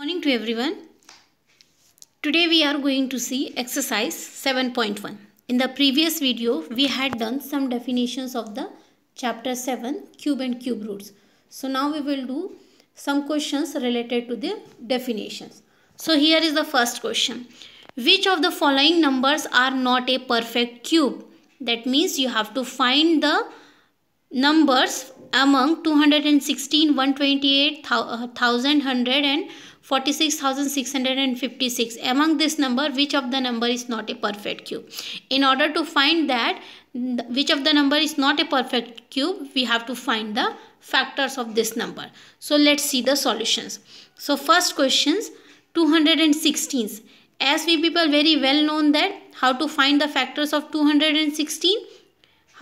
Morning to everyone. Today we are going to see exercise 7.1. In the previous video we had done some definitions of the chapter 7 cube and cube roots. So now we will do some questions related to the definitions. So here is the first question. Which of the following numbers are not a perfect cube? That means you have to find the numbers among 216 128 1100 uh, among this number which of the number is not a perfect cube in order to find that which of the number is not a perfect cube we have to find the factors of this number so let's see the solutions so first questions 216 as we people very well known that how to find the factors of 216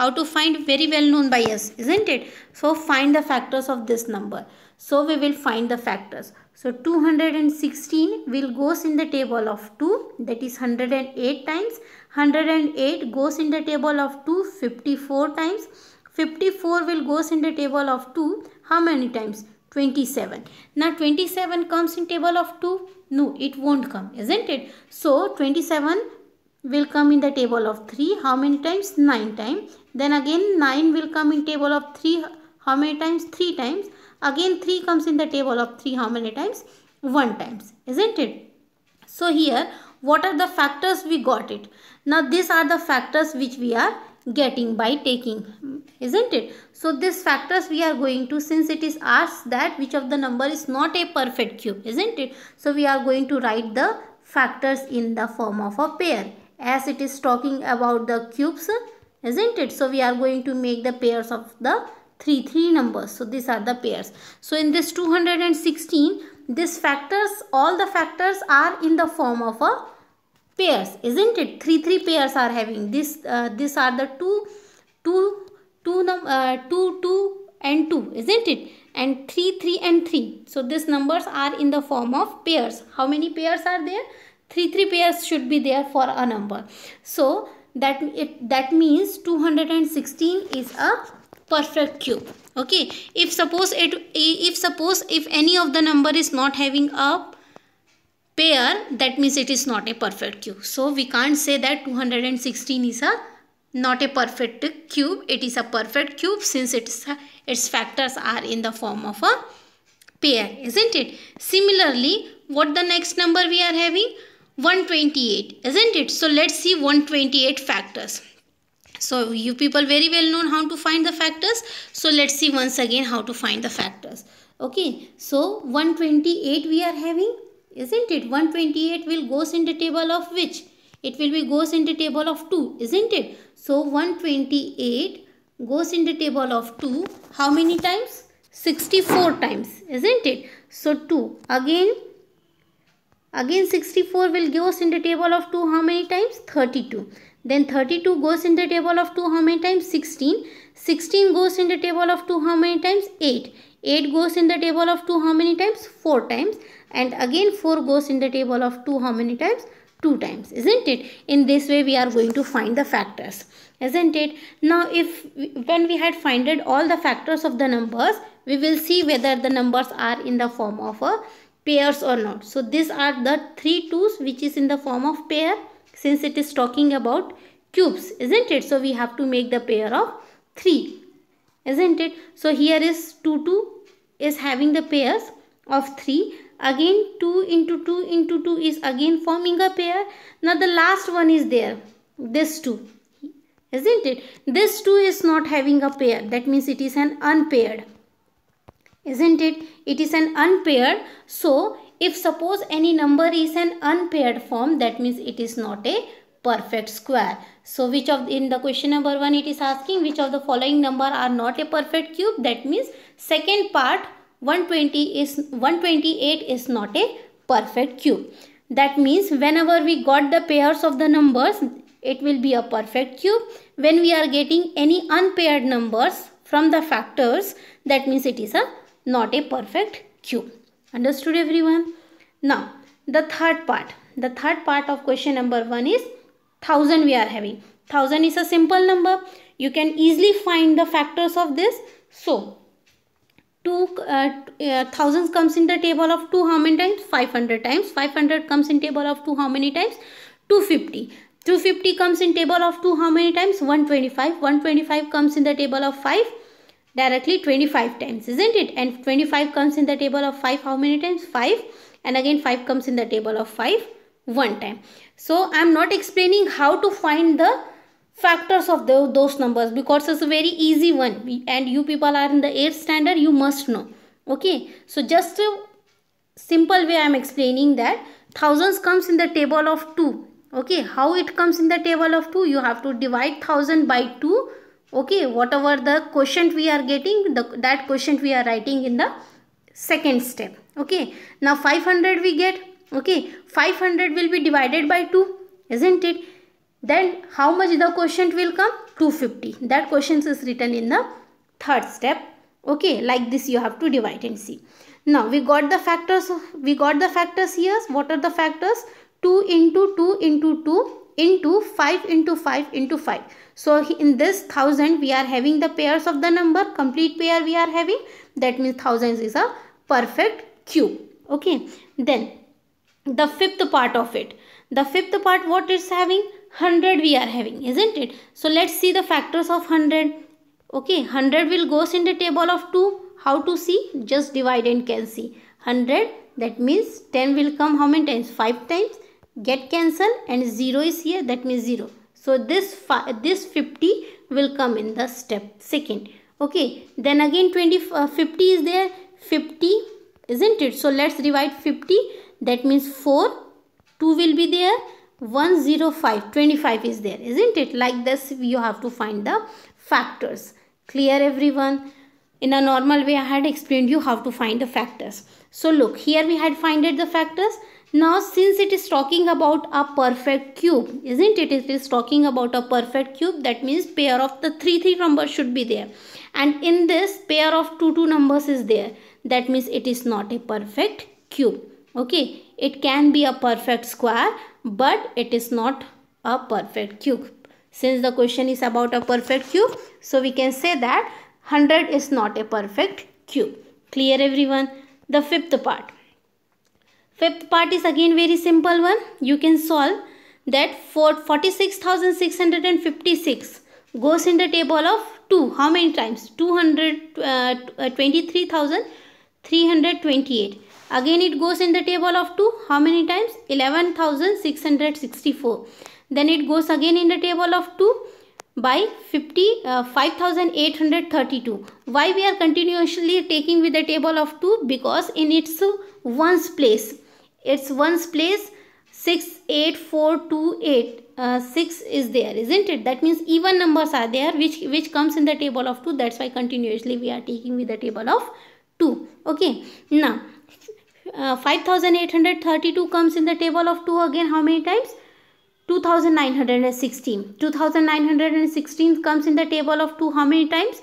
how to find very well known by us isn't it so find the factors of this number so we will find the factors so 216 will goes in the table of 2 that is 108 times 108 goes in the table of 2 54 times 54 will goes in the table of 2 how many times 27 now 27 comes in table of 2 no it won't come isn't it so 27 will come in the table of 3 how many times 9 times then again 9 will come in table of 3 how many times 3 times again 3 comes in the table of 3 how many times 1 times isn't it so here what are the factors we got it now these are the factors which we are getting by taking isn't it so these factors we are going to since it is asked that which of the number is not a perfect cube isn't it so we are going to write the factors in the form of a pair as it is talking about the cubes isn't it so we are going to make the pairs of the three three numbers so these are the pairs so in this 216 these factors all the factors are in the form of a pairs isn't it three three pairs are having this uh, these are the two two two num uh, two two and two isn't it and three three and three so these numbers are in the form of pairs how many pairs are there 3 3 pairs should be there for a number so that it that means 216 is a perfect cube okay if suppose it if suppose if any of the number is not having a pair that means it is not a perfect cube so we can't say that 216 is a not a perfect cube it is a perfect cube since its its factors are in the form of a pair isn't it similarly what the next number we are having 128 isn't it so let's see 128 factors so you people very well know how to find the factors so let's see once again how to find the factors okay so 128 we are having isn't it 128 will goes in the table of which it will be goes in the table of 2 isn't it so 128 goes in the table of 2 how many times 64 times isn't it so 2 again Again 64 will goes in the table of 2 how many times? 32. Then 32 goes in the table of 2 how many times? 16. 16 goes in the table of 2 how many times? 8. 8 goes in the table of 2 how many times? 4 times. And again 4 goes in the table of 2 how many times? 2 times. Isn't it? In this way we are going to find the factors. Isn't it? Now if when we had finded all the factors of the numbers, we will see whether the numbers are in the form of a pairs or not. So these are the three twos which is in the form of pair since it is talking about cubes isn't it. So we have to make the pair of 3 isn't it. So here is 2 2 is having the pairs of 3 again 2 into 2 into 2 is again forming a pair. Now the last one is there this 2 isn't it. This 2 is not having a pair that means it is an unpaired isn't it? It is an unpaired. So, if suppose any number is an unpaired form, that means it is not a perfect square. So, which of in the question number 1 it is asking which of the following number are not a perfect cube? That means second part 120 is 128 is not a perfect cube. That means whenever we got the pairs of the numbers, it will be a perfect cube. When we are getting any unpaired numbers from the factors, that means it is a not a perfect cube understood everyone now the third part the third part of question number 1 is 1000 we are having 1000 is a simple number you can easily find the factors of this so 2 uh, uh, thousands comes in the table of 2 how many times 500 times 500 comes in table of 2 how many times 250 250 comes in table of 2 how many times 125 125 comes in the table of 5 directly 25 times isn't it and 25 comes in the table of 5 how many times 5 and again 5 comes in the table of 5 one time so i'm not explaining how to find the factors of the, those numbers because it's a very easy one and you people are in the 8th standard you must know okay so just a simple way i'm explaining that thousands comes in the table of 2 okay how it comes in the table of 2 you have to divide 1000 by 2 okay whatever the quotient we are getting the, that quotient we are writing in the second step okay now 500 we get okay 500 will be divided by 2 isn't it then how much the quotient will come 250 that quotient is written in the third step okay like this you have to divide and see now we got the factors we got the factors here what are the factors 2 into 2 into 2 into 5 into 5 into 5. So in this 1000 we are having the pairs of the number complete pair we are having that means thousands is a perfect cube. Okay then the fifth part of it. The fifth part what it's having 100 we are having isn't it. So let's see the factors of 100. Okay 100 will goes in the table of 2. How to see? Just divide and can see. 100 that means 10 will come how many times? 5 times get cancelled and 0 is here that means 0. So this, this 50 will come in the step second. Okay then again 20, uh, 50 is there 50 isn't it. So let's divide 50 that means 4 2 will be there 105 25 is there isn't it like this you have to find the factors clear everyone in a normal way i had explained you how to find the factors so look here we had finded the factors now since it is talking about a perfect cube, isn't it? It is talking about a perfect cube. That means pair of the 3, 3 numbers should be there. And in this pair of 2, 2 numbers is there. That means it is not a perfect cube. Okay. It can be a perfect square but it is not a perfect cube. Since the question is about a perfect cube, so we can say that 100 is not a perfect cube. Clear everyone? The fifth part. Fifth part is again very simple one. You can solve that 46,656 goes in the table of 2. How many times? 223,328. Uh, again it goes in the table of 2. How many times? 11,664. Then it goes again in the table of 2 by 50 uh, 5832 why we are continuously taking with the table of 2 because in its ones place it's ones place 6, 8, 4, 2, 8. Uh, 6 is there, isn't it? That means even numbers are there which, which comes in the table of 2. That's why continuously we are taking with the table of 2. Okay. Now, uh, 5832 comes in the table of 2 again how many times? 2916. 2916 comes in the table of 2 how many times?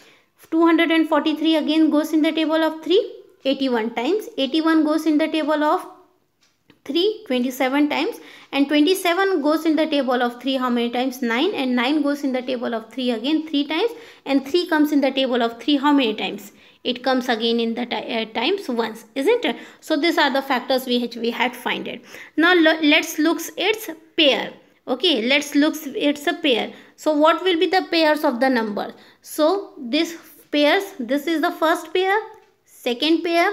243 again goes in the table of 3 81 times 81 goes in the table of 3 27 times and 27 goes in the table of 3 how many times 9 and 9 goes in the table of 3 again 3 times and 3 comes in the table of 3 how many times it comes again in the uh, times once isn't it so these are the factors which we had find it now lo let's look its pair okay let's look its a pair so what will be the pairs of the number so this pairs this is the first pair second pair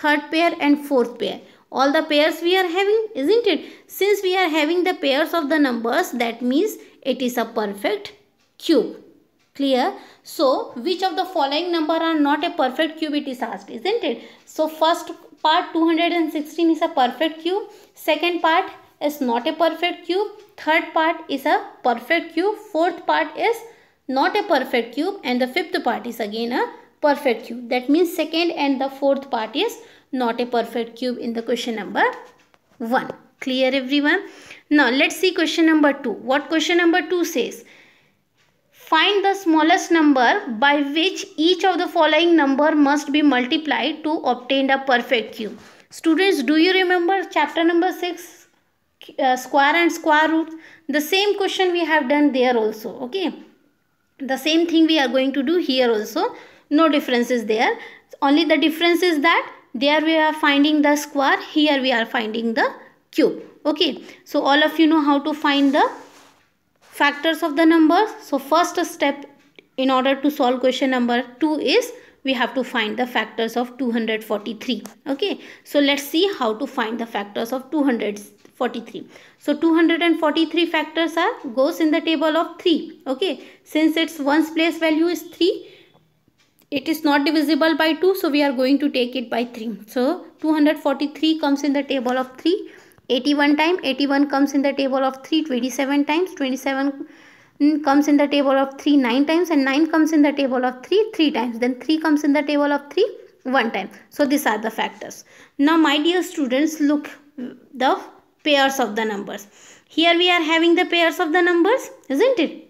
third pair and fourth pair all the pairs we are having isn't it since we are having the pairs of the numbers that means it is a perfect cube clear so which of the following number are not a perfect cube it is asked isn't it so first part 216 is a perfect cube second part is not a perfect cube third part is a perfect cube fourth part is not a perfect cube and the fifth part is again a perfect cube. That means second and the fourth part is not a perfect cube in the question number 1. Clear everyone? Now let's see question number 2. What question number 2 says? Find the smallest number by which each of the following number must be multiplied to obtain a perfect cube. Students, do you remember chapter number 6? Uh, square and square root. The same question we have done there also. Okay the same thing we are going to do here also no difference is there only the difference is that there we are finding the square here we are finding the cube okay so all of you know how to find the factors of the numbers so first step in order to solve question number 2 is we have to find the factors of 243 okay so let's see how to find the factors of two hundred. 43 so 243 factors are goes in the table of 3 okay since its ones place value is 3 it is not divisible by 2 so we are going to take it by 3 so 243 comes in the table of 3 81 time 81 comes in the table of 3 27 times 27 comes in the table of 3 9 times and 9 comes in the table of 3 3 times then 3 comes in the table of 3 one time so these are the factors now my dear students look the pairs of the numbers. Here we are having the pairs of the numbers, isn't it?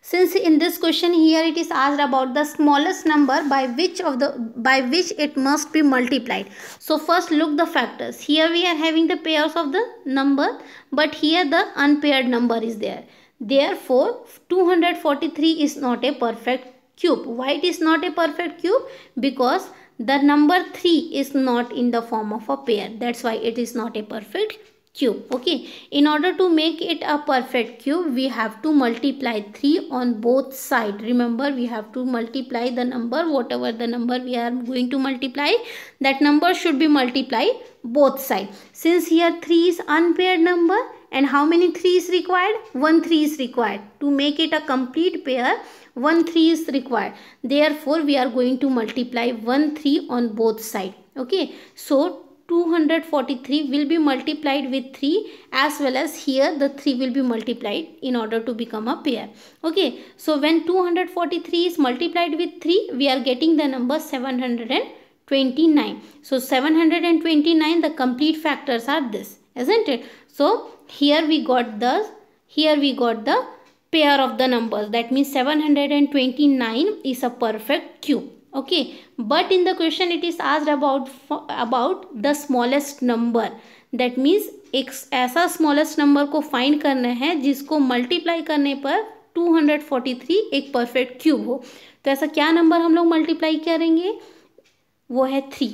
Since in this question here it is asked about the smallest number by which of the by which it must be multiplied. So first look the factors. Here we are having the pairs of the number but here the unpaired number is there. Therefore 243 is not a perfect cube. Why it is not a perfect cube? Because the number 3 is not in the form of a pair that's why it is not a perfect cube okay in order to make it a perfect cube we have to multiply 3 on both side remember we have to multiply the number whatever the number we are going to multiply that number should be multiplied both side since here 3 is unpaired number and how many 3 is required one 3 is required to make it a complete pair 1 3 is required therefore we are going to multiply 1 3 on both side okay so 243 will be multiplied with 3 as well as here the 3 will be multiplied in order to become a pair. Okay. So, when 243 is multiplied with 3, we are getting the number 729. So, 729 the complete factors are this isn't it. So, here we got the, here we got the pair of the numbers that means 729 is a perfect cube okay but in the question it is asked about about the smallest number that means एक ऐसा smallest number को find करना है जिसको multiply करने पर 243 एक perfect cube हो तो ऐसा क्या number हम लोग multiply करेंगे वो है थ्री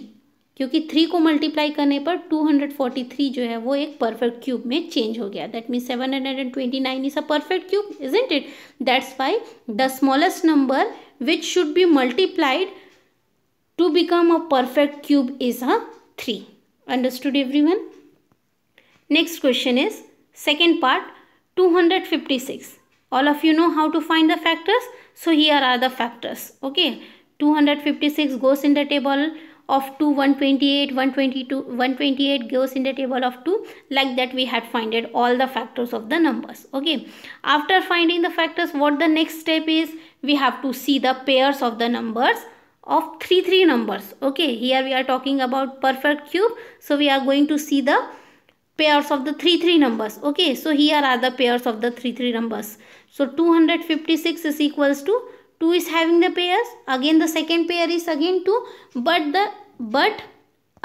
क्योंकि थ्री को मल्टीप्लाई करने पर टू हंड्रेड फोर्टी थ्री जो है वो एक परफेक्ट क्यूब में चेंज हो गया that mean seven hundred and twenty nine is a perfect cube isn't it that's why the smallest number which should be multiplied to become a perfect cube is a three understood everyone next question is second part two hundred fifty six all of you know how to find the factors so he are are the factors okay two hundred fifty six goes in the table of 2 128 122 128 goes in the table of 2 like that we had finded all the factors of the numbers okay after finding the factors what the next step is we have to see the pairs of the numbers of 3 3 numbers okay here we are talking about perfect cube so we are going to see the pairs of the 3 3 numbers okay so here are the pairs of the 3 3 numbers so 256 is equals to 2 is having the pairs again the second pair is again 2 but the but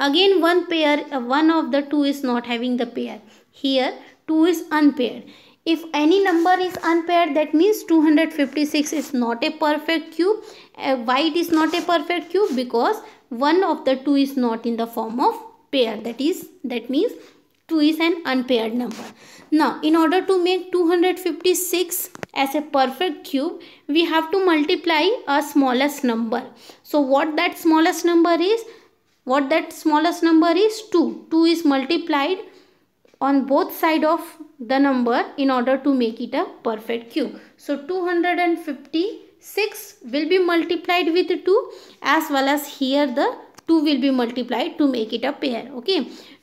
again one pair uh, one of the two is not having the pair here 2 is unpaired if any number is unpaired that means 256 is not a perfect cube uh, why it is not a perfect cube because one of the two is not in the form of pair that is that means 2 is an unpaired number. Now, in order to make 256 as a perfect cube, we have to multiply a smallest number. So, what that smallest number is? What that smallest number is? 2. 2 is multiplied on both side of the number in order to make it a perfect cube. So, 256 will be multiplied with 2 as well as here the 2 will be multiplied to make it a pair okay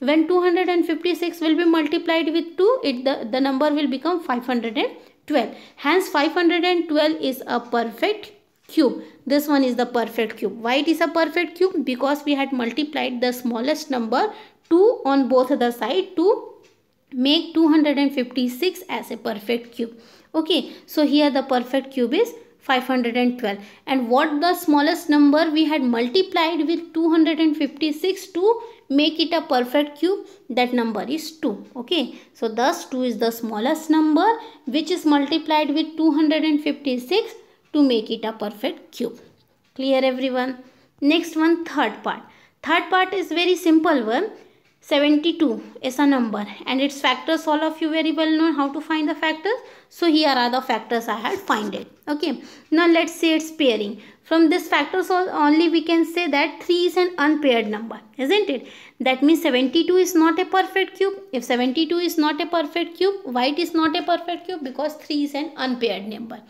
when 256 will be multiplied with 2 it the, the number will become 512 hence 512 is a perfect cube this one is the perfect cube why it is a perfect cube because we had multiplied the smallest number 2 on both the side to make 256 as a perfect cube okay so here the perfect cube is 512 and what the smallest number we had multiplied with 256 to make it a perfect cube that number is 2 okay so thus 2 is the smallest number which is multiplied with 256 to make it a perfect cube clear everyone next one third part third part is very simple one 72 is a number and its factors all of you very well know how to find the factors so here are the factors i had find it okay now let's say it's pairing from this factors only we can say that 3 is an unpaired number isn't it that means 72 is not a perfect cube if 72 is not a perfect cube why it is not a perfect cube because 3 is an unpaired number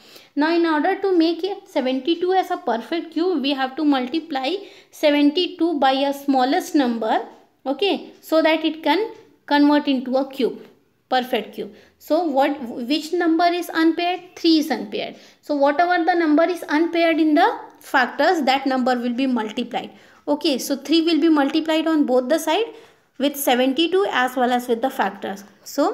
now in order to make 72 as a perfect cube we have to multiply 72 by a smallest number okay so that it can convert into a cube perfect cube so what which number is unpaired 3 is unpaired so whatever the number is unpaired in the factors that number will be multiplied okay so 3 will be multiplied on both the side with 72 as well as with the factors so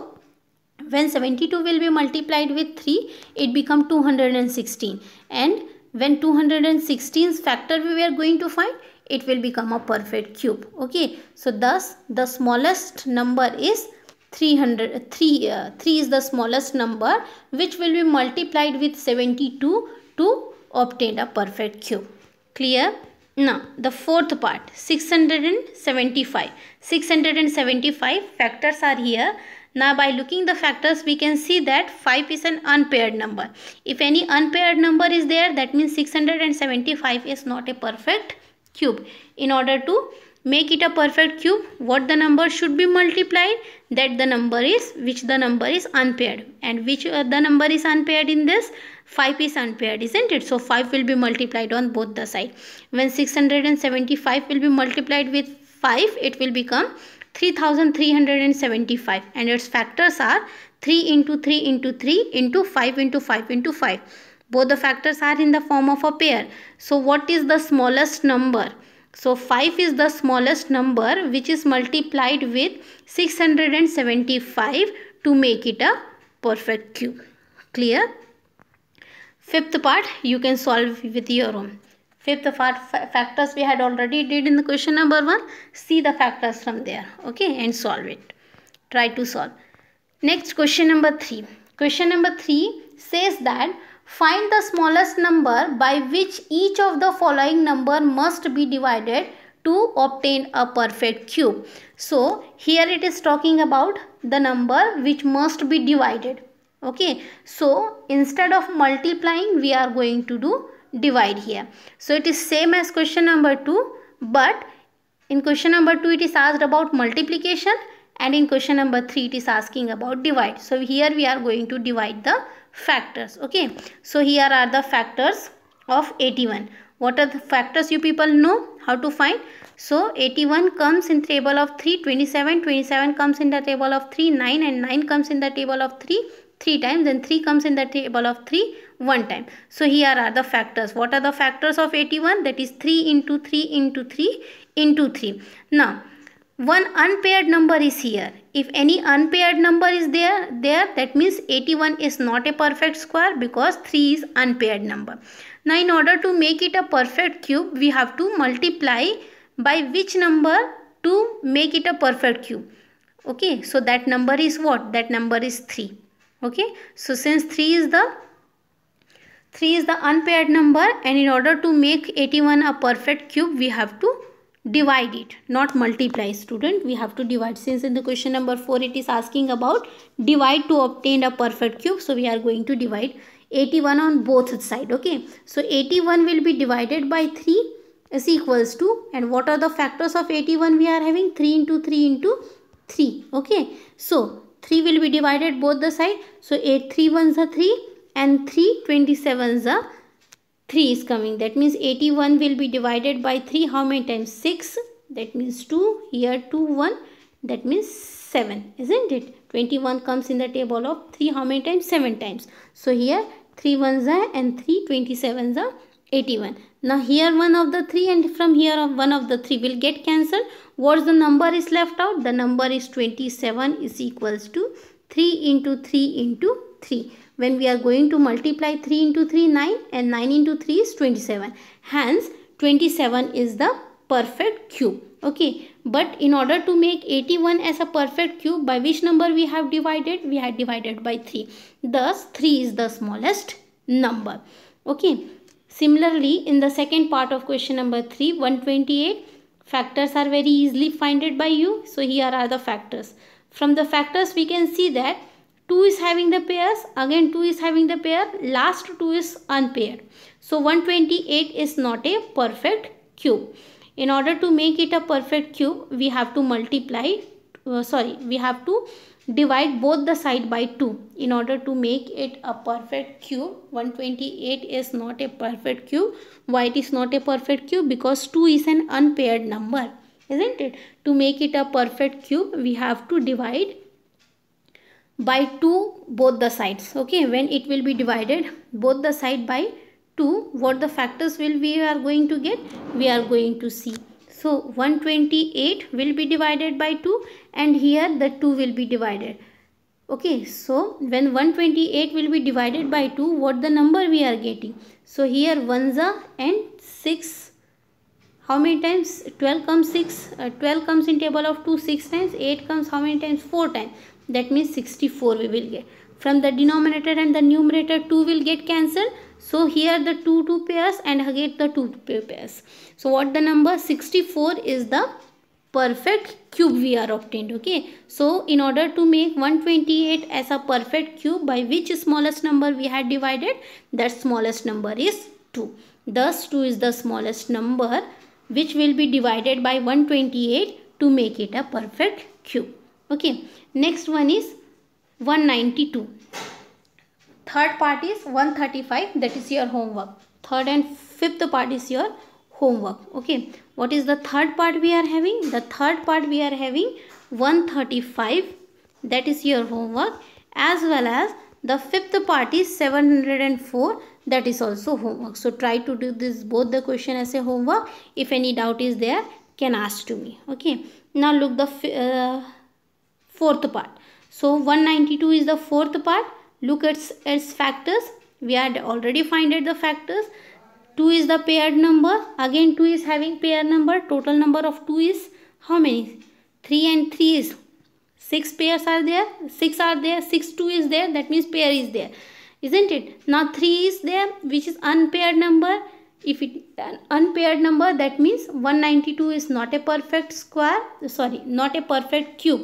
when 72 will be multiplied with 3 it become 216 and when 216's factor we are going to find it will become a perfect cube okay so thus the smallest number is 300 3 uh, 3 is the smallest number which will be multiplied with 72 to obtain a perfect cube clear now the fourth part 675 675 factors are here now by looking the factors we can see that 5 is an unpaired number if any unpaired number is there that means 675 is not a perfect cube. In order to make it a perfect cube, what the number should be multiplied? That the number is, which the number is unpaired. And which uh, the number is unpaired in this? 5 is unpaired, isn't it? So 5 will be multiplied on both the side. When 675 will be multiplied with 5, it will become 3375 and its factors are 3 into 3 into 3 into 5 into 5 into 5. Both the factors are in the form of a pair. So what is the smallest number? So 5 is the smallest number which is multiplied with 675 to make it a perfect cube. Clear? Fifth part you can solve with your own. Fifth part factors we had already did in the question number 1. See the factors from there okay and solve it. Try to solve. Next question number 3. Question number 3 says that Find the smallest number by which each of the following number must be divided to obtain a perfect cube. So here it is talking about the number which must be divided. Okay. So instead of multiplying we are going to do divide here. So it is same as question number 2 but in question number 2 it is asked about multiplication and in question number 3 it is asking about divide. So here we are going to divide the factors okay so here are the factors of 81 what are the factors you people know how to find so 81 comes in table of 3 27 27 comes in the table of 3 9 and 9 comes in the table of 3 3 times and 3 comes in the table of 3 1 time. So here are the factors. What are the factors of 81? That is 3 into 3 into 3 into 3. Now one unpaired number is here if any unpaired number is there there that means 81 is not a perfect square because 3 is unpaired number now in order to make it a perfect cube we have to multiply by which number to make it a perfect cube okay so that number is what that number is 3 okay so since 3 is the 3 is the unpaired number and in order to make 81 a perfect cube we have to divide it not multiply student we have to divide since in the question number 4 it is asking about divide to obtain a perfect cube so we are going to divide 81 on both side okay so 81 will be divided by 3 is equals to and what are the factors of 81 we are having 3 into 3 into 3 okay so 3 will be divided both the side so 8 3 ones are 3 and 3 27s are 3 is coming. That means 81 will be divided by 3 how many times? 6. That means 2. Here 2, 1. That means 7. Isn't it? 21 comes in the table of 3 how many times? 7 times. So here 3 ones are and 3 27s are 81. Now here one of the 3 and from here one of the 3 will get cancelled. What's the number is left out? The number is 27 is equals to 3 into 3 into 3 when we are going to multiply 3 into 3 9 and 9 into 3 is 27 hence 27 is the perfect cube okay but in order to make 81 as a perfect cube by which number we have divided we had divided by 3 thus 3 is the smallest number okay similarly in the second part of question number 3 128 factors are very easily finded by you so here are the factors from the factors we can see that 2 is having the pairs again 2 is having the pair last 2 is unpaired so 128 is not a perfect cube in order to make it a perfect cube we have to multiply uh, sorry we have to divide both the side by 2 in order to make it a perfect cube 128 is not a perfect cube why it is not a perfect cube because 2 is an unpaired number isn't it to make it a perfect cube we have to divide by 2 both the sides okay when it will be divided both the side by 2 what the factors will we are going to get we are going to see so 128 will be divided by 2 and here the 2 will be divided okay so when 128 will be divided by 2 what the number we are getting so here 1s and 6 how many times 12 comes 6 uh, 12 comes in table of 2 6 times 8 comes how many times 4 times that means 64 we will get from the denominator and the numerator 2 will get cancelled so here the 2 2 pairs and again the 2 2 pairs so what the number 64 is the perfect cube we are obtained okay so in order to make 128 as a perfect cube by which smallest number we had divided that smallest number is 2 thus 2 is the smallest number which will be divided by 128 to make it a perfect cube okay next one is 192 third part is 135 that is your homework third and fifth part is your homework okay what is the third part we are having the third part we are having 135 that is your homework as well as the fifth part is 704 that is also homework so try to do this both the question as a homework if any doubt is there can ask to me okay now look the uh, fourth part. So 192 is the fourth part. Look at its factors. We had already finded the factors. 2 is the paired number. Again 2 is having pair number. Total number of 2 is how many? 3 and 3 is 6 pairs are there. 6 are there. 6 2 is there. That means pair is there. Isn't it? Now 3 is there which is unpaired number if it an unpaired number that means 192 is not a perfect square sorry not a perfect cube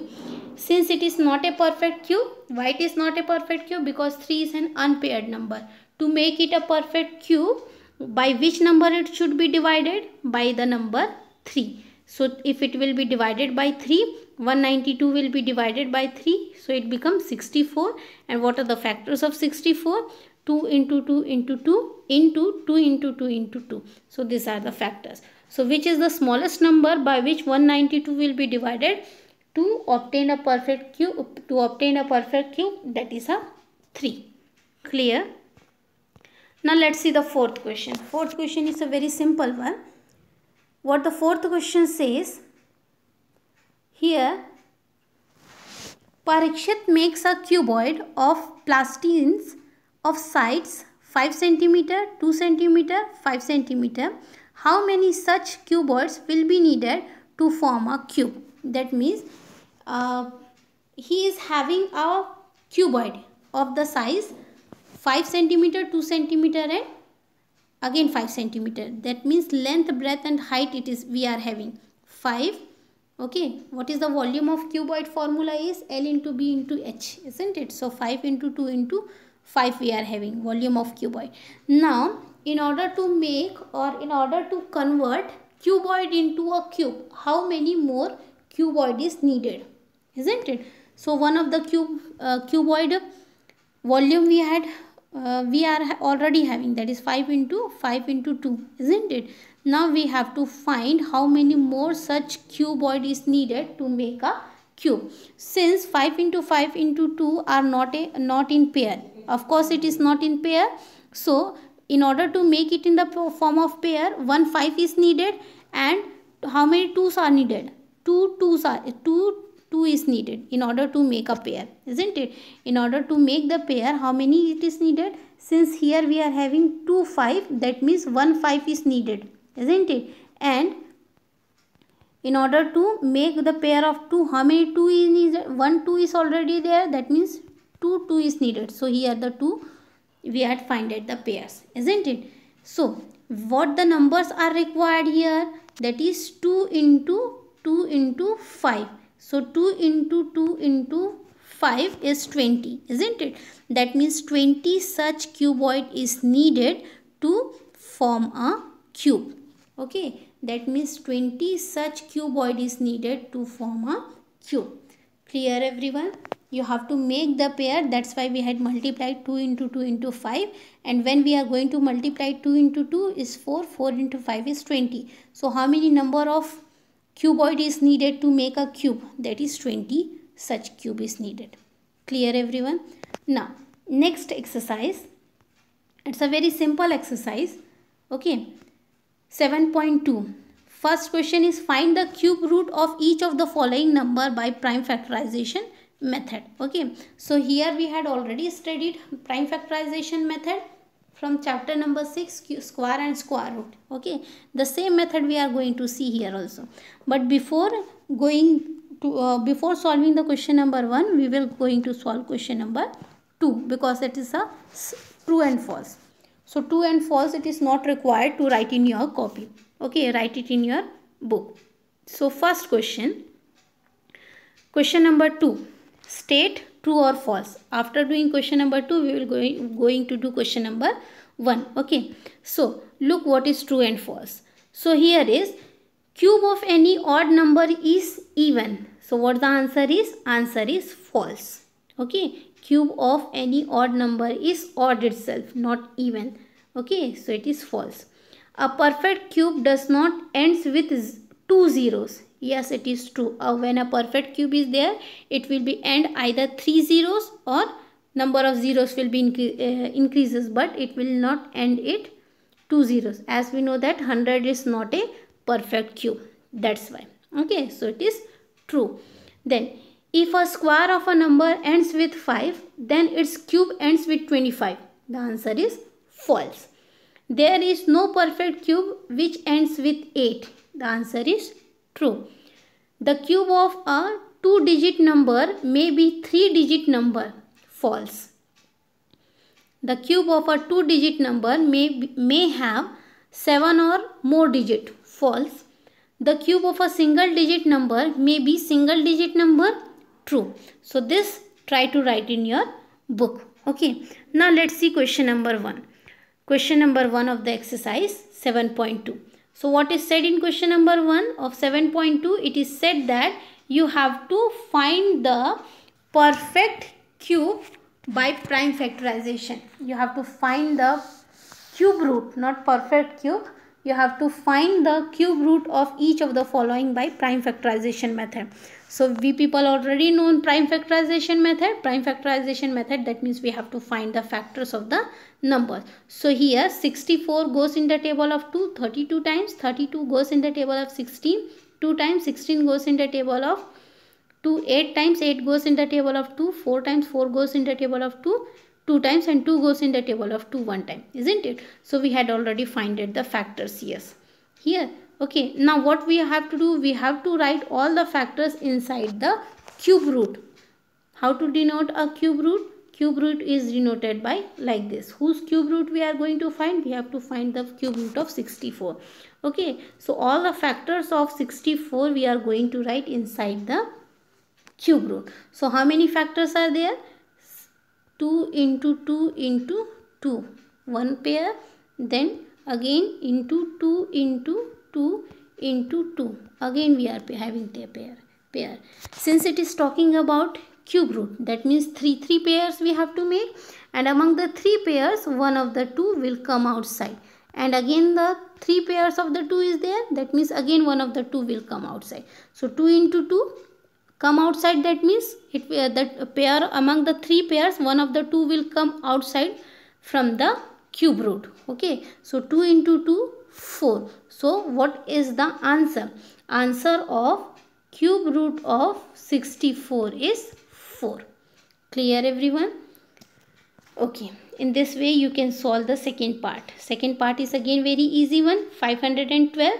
since it is not a perfect cube white is not a perfect cube because 3 is an unpaired number to make it a perfect cube by which number it should be divided by the number 3 so if it will be divided by 3 192 will be divided by 3 so it becomes 64 and what are the factors of 64 2 into 2 into 2 into 2 into 2 into 2 so these are the factors so which is the smallest number by which 192 will be divided to obtain a perfect cube to obtain a perfect cube that is a 3 clear now let's see the fourth question fourth question is a very simple one what the fourth question says here, Parikshit makes a cuboid of plastines of sides 5 cm, 2 cm, 5 cm. How many such cuboids will be needed to form a cube? That means uh, he is having a cuboid of the size 5 cm, 2 cm and again 5 cm. That means length, breadth and height it is we are having 5, okay what is the volume of cuboid formula is l into b into h isn't it so 5 into 2 into 5 we are having volume of cuboid now in order to make or in order to convert cuboid into a cube how many more cuboid is needed isn't it so one of the cube uh, cuboid volume we had uh, we are already having that is 5 into 5 into 2 isn't it now we have to find how many more such cuboid is needed to make a cube. Since 5 into 5 into 2 are not, a, not in pair. Of course it is not in pair. So in order to make it in the form of pair, 1 5 is needed and how many 2's are needed? 2 2's are, 2 2 is needed in order to make a pair isn't it in order to make the pair how many it is needed since here we are having 2 5 that means 1 5 is needed isn't it and in order to make the pair of 2 how many 2 is 1 2 is already there that means 2 2 is needed so here the 2 we had find out the pairs isn't it so what the numbers are required here that is 2 into 2 into 5 so 2 into 2 into 5 is 20 isn't it that means 20 such cuboid is needed to form a cube okay that means 20 such cuboid is needed to form a cube clear everyone you have to make the pair that's why we had multiplied 2 into 2 into 5 and when we are going to multiply 2 into 2 is 4 4 into 5 is 20 so how many number of cuboid is needed to make a cube that is 20 such cube is needed clear everyone now next exercise it's a very simple exercise okay 7.2. First question is find the cube root of each of the following number by prime factorization method. Okay. So here we had already studied prime factorization method from chapter number 6 square and square root okay the same method we are going to see here also but before going to uh, before solving the question number 1 we will going to solve question number 2 because it is a true and false so true and false it is not required to write in your copy. Okay, write it in your book. So first question. Question number 2. State true or false. After doing question number 2 we will going, going to do question number 1. Okay. So look what is true and false. So here is cube of any odd number is even. So what the answer is? Answer is false. Okay cube of any odd number is odd itself not even okay so it is false a perfect cube does not ends with two zeros yes it is true uh, when a perfect cube is there it will be end either three zeros or number of zeros will be incre uh, increases but it will not end it two zeros as we know that 100 is not a perfect cube that's why okay so it is true then if a square of a number ends with 5, then its cube ends with 25. The answer is false. There is no perfect cube which ends with 8. The answer is true. The cube of a two-digit number may be three-digit number. False. The cube of a two-digit number may, be, may have seven or more digit. False. The cube of a single digit number may be single digit number true so this try to write in your book okay now let's see question number 1 question number 1 of the exercise 7.2 so what is said in question number 1 of 7.2 it is said that you have to find the perfect cube by prime factorization you have to find the cube root not perfect cube you have to find the cube root of each of the following by prime factorization method. So we people already know prime factorization method. Prime factorization method that means we have to find the factors of the numbers. So here 64 goes in the table of 2 32 times. 32 goes in the table of 16. 2 times 16 goes in the table of 2. 8 times 8 goes in the table of 2. 4 times 4 goes in the table of 2 2 times and 2 goes in the table of 2 one time isn't it so we had already finded the factors yes here okay now what we have to do we have to write all the factors inside the cube root how to denote a cube root cube root is denoted by like this whose cube root we are going to find we have to find the cube root of 64 okay so all the factors of 64 we are going to write inside the cube root so how many factors are there 2 into 2 into 2 1 pair then again into 2 into 2 into 2 again we are having a pair pair since it is talking about cube root that means three three pairs we have to make and among the three pairs one of the two will come outside and again the three pairs of the two is there that means again one of the two will come outside so 2 into 2 come outside that means it uh, that pair among the three pairs one of the two will come outside from the cube root okay so 2 into 2 4 so what is the answer answer of cube root of 64 is 4 clear everyone okay in this way you can solve the second part second part is again very easy one 512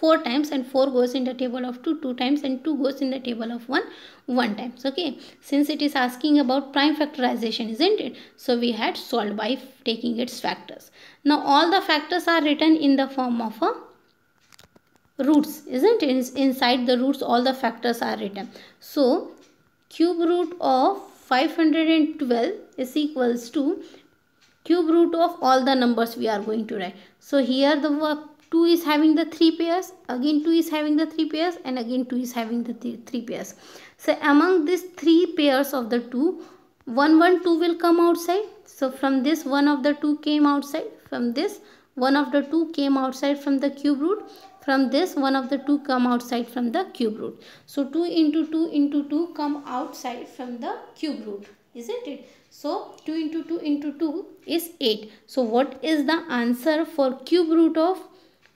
4 times and 4 goes in the table of 2 2 times and 2 goes in the table of 1 1 times okay since it is asking about prime factorization isn't it so we had solved by taking its factors now all the factors are written in the form of a roots isn't it inside the roots all the factors are written so cube root of 512 is equals to cube root of all the numbers we are going to write so here the work. 2 is having the 3 pairs again 2 is having the 3 pairs and again 2 is having the 3 pairs so among these 3 pairs of the 2 1 1 2 will come outside so from this one of the 2 came outside from this one of the 2 came outside from the cube root from this one of the 2 come outside from the cube root so 2 into 2 into 2 come outside from the cube root isn't it so 2 into 2 into 2 is 8 so what is the answer for cube root of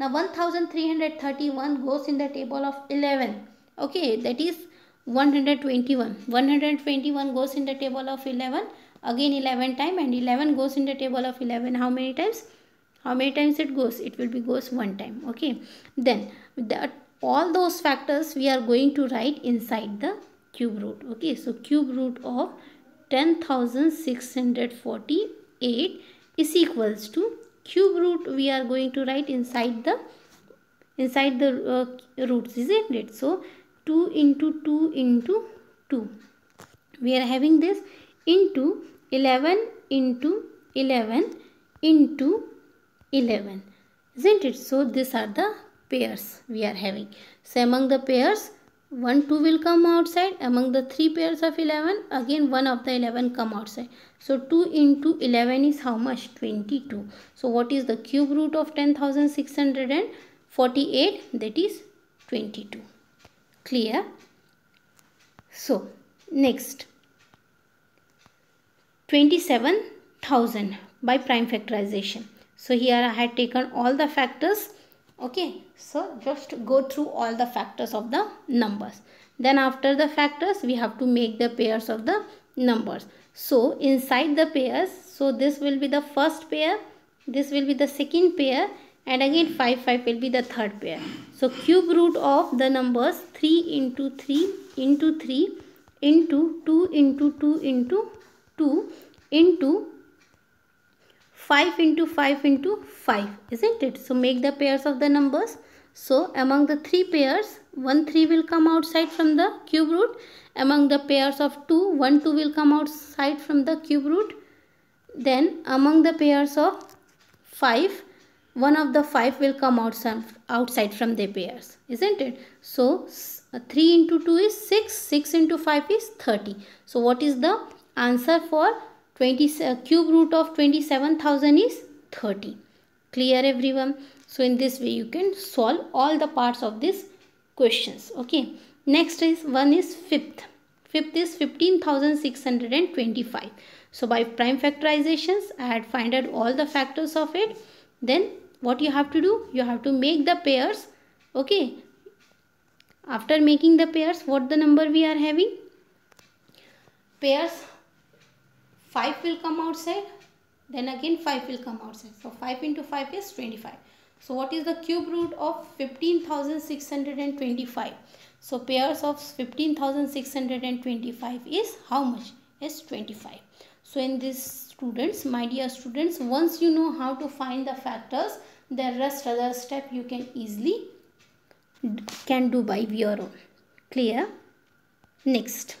Now 1331 goes in the table of 11. Okay, that is 121. 121 goes in the table of 11. Again 11 time and 11 goes in the table of 11. How many times? How many times it goes? It will be goes one time. Okay. Then that all those factors we are going to write inside the cube root. Okay. So cube root of 10,648 is equals to cube root we are going to write inside the inside the uh, roots isn't it so 2 into 2 into 2 we are having this into 11 into 11 into 11 isn't it so these are the pairs we are having so among the pairs 1 2 will come outside among the 3 pairs of 11 again one of the 11 come outside so 2 into 11 is how much 22 so what is the cube root of 10648 that is 22 clear so next 27000 by prime factorization so here i had taken all the factors okay so just go through all the factors of the numbers then after the factors we have to make the pairs of the numbers so inside the pairs so this will be the first pair this will be the second pair and again 5 5 will be the third pair so cube root of the numbers 3 into 3 into 3 into 2 into 2 into 2 into 5 into 5 into 5 isn't it? So make the pairs of the numbers. So among the three pairs, 1 3 will come outside from the cube root. Among the pairs of 2, 1 2 will come outside from the cube root. Then among the pairs of 5, one of the 5 will come outside, outside from the pairs. Isn't it? So 3 into 2 is 6, 6 into 5 is 30. So what is the answer for 20, uh, cube root of 27,000 is 30. Clear everyone? So in this way you can solve all the parts of this questions. Okay. Next is one is fifth. Fifth is 15,625. So by prime factorizations I had find out all the factors of it. Then what you have to do? You have to make the pairs. Okay. After making the pairs what the number we are having? Pairs 5 will come outside then again 5 will come outside. So 5 into 5 is 25. So what is the cube root of 15,625? So pairs of 15,625 is how much? Is 25. So in this students, my dear students, once you know how to find the factors, the rest other step you can easily can do by your own. Clear? Next.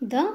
The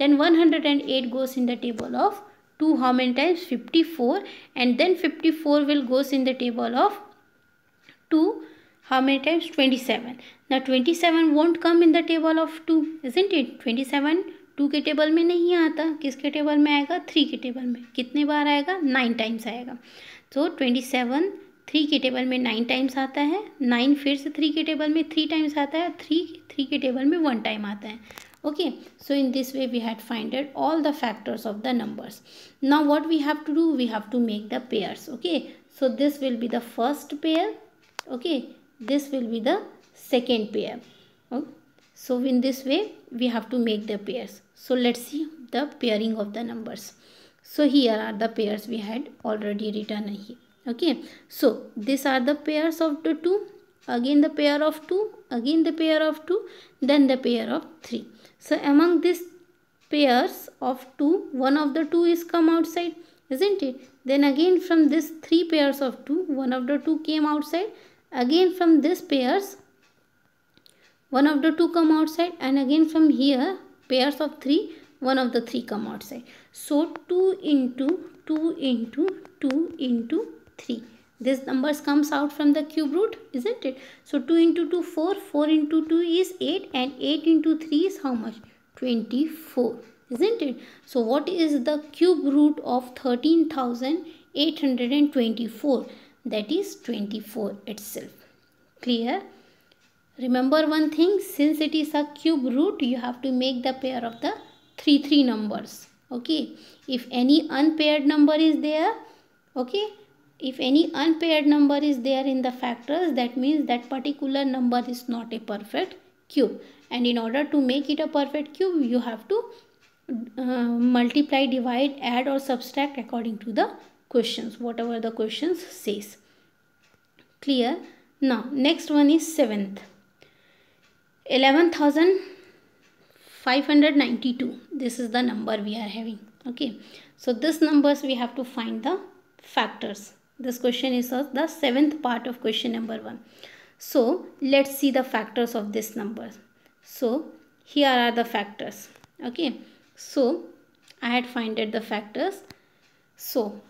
then 108 goes in the table of 2 how many times 54 and then 54 will goes in the table of 2 how many times 27 now 27 won't come in the table of 2 isn't it 27 two के table में नहीं आता किसके table में आएगा three के table में कितने बार आएगा नाइन टाइम्स आएगा तो ट्वेंटी सेवन थ्री के टेबल में नाइन टाइम्स आता है नाइन फिर से थ्री के टेबल में थ्री टाइम्स आता है थ्री थ्री के टेबल में वन टाइम आता है okay so in this way we had find out all the factors of the numbers now what we have to do we have to make the pairs okay so this will be the first pair okay this will be the second pair okay. Oh, so in this way we have to make the pairs so let's see the pairing of the numbers so here are the pairs we had already written here okay so these are the pairs of the two again the pair of two again the pair of two then the pair of three so among these pairs of 2, one of the 2 is come outside, isn't it? Then again from this 3 pairs of 2, one of the 2 came outside. Again from this pairs, one of the 2 come outside and again from here, pairs of 3, one of the 3 come outside. So 2 into 2 into 2 into 3 this numbers comes out from the cube root isn't it so 2 into 2 4 4 into 2 is 8 and 8 into 3 is how much 24 isn't it so what is the cube root of 13824 that is 24 itself clear remember one thing since it is a cube root you have to make the pair of the three three numbers okay if any unpaired number is there okay if any unpaired number is there in the factors that means that particular number is not a perfect cube and in order to make it a perfect cube you have to uh, multiply divide add or subtract according to the questions whatever the questions says clear now next one is seventh 11592 this is the number we are having okay so this numbers we have to find the factors this question is the seventh part of question number 1. So, let's see the factors of this number. So, here are the factors. Okay. So, I had finded the factors. So,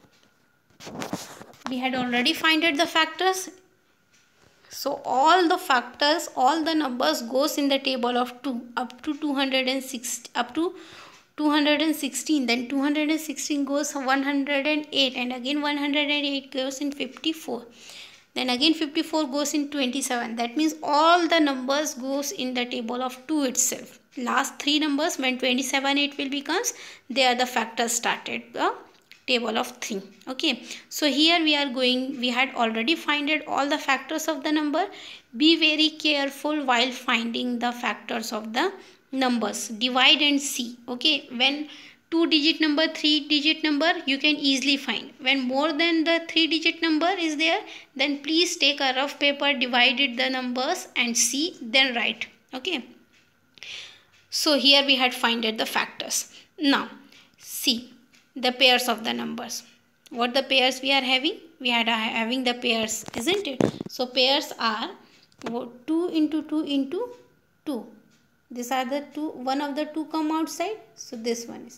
we had already finded the factors. So, all the factors, all the numbers goes in the table of 2 up to 206 up to 216 then 216 goes 108 and again 108 goes in 54 then again 54 goes in 27 that means all the numbers goes in the table of 2 itself last three numbers when 27 it will becomes they are the factors started the table of 3 okay so here we are going we had already finded all the factors of the number be very careful while finding the factors of the numbers divide and see okay when two digit number three digit number you can easily find when more than the three digit number is there then please take a rough paper divided the numbers and see then write okay so here we had finded the factors now see the pairs of the numbers what the pairs we are having we had uh, having the pairs isn't it so pairs are 2 into 2 into 2 these are the two one of the two come outside so this one is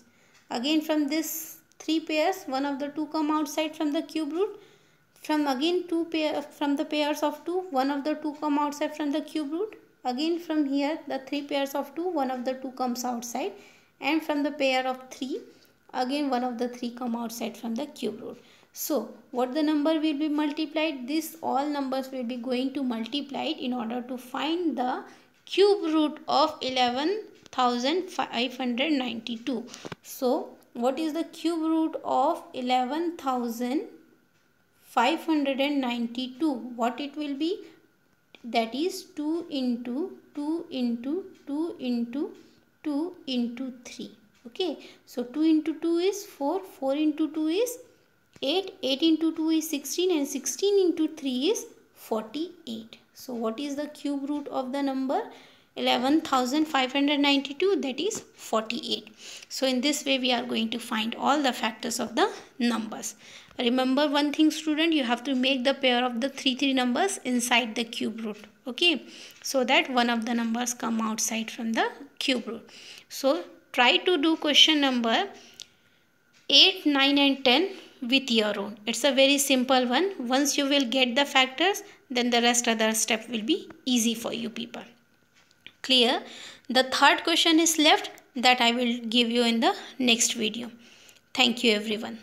again from this three pairs one of the two come outside from the cube root from again two pair from the pairs of two one of the two come outside from the cube root again from here the three pairs of two one of the two comes outside and from the pair of three again one of the three come outside from the cube root so what the number will be multiplied this all numbers will be going to multiplied in order to find the cube root of 11,592. So, what is the cube root of 11,592? What it will be? That is 2 into 2 into 2 into 2 into 3. Okay. So, 2 into 2 is 4. 4 into 2 is 8. 8 into 2 is 16 and 16 into 3 is 48. So what is the cube root of the number? 11,592 that is 48. So in this way we are going to find all the factors of the numbers. Remember one thing student you have to make the pair of the three three numbers inside the cube root. Okay so that one of the numbers come outside from the cube root. So try to do question number 8, 9 and 10 with your own. It's a very simple one. Once you will get the factors then the rest other step will be easy for you people clear the third question is left that i will give you in the next video thank you everyone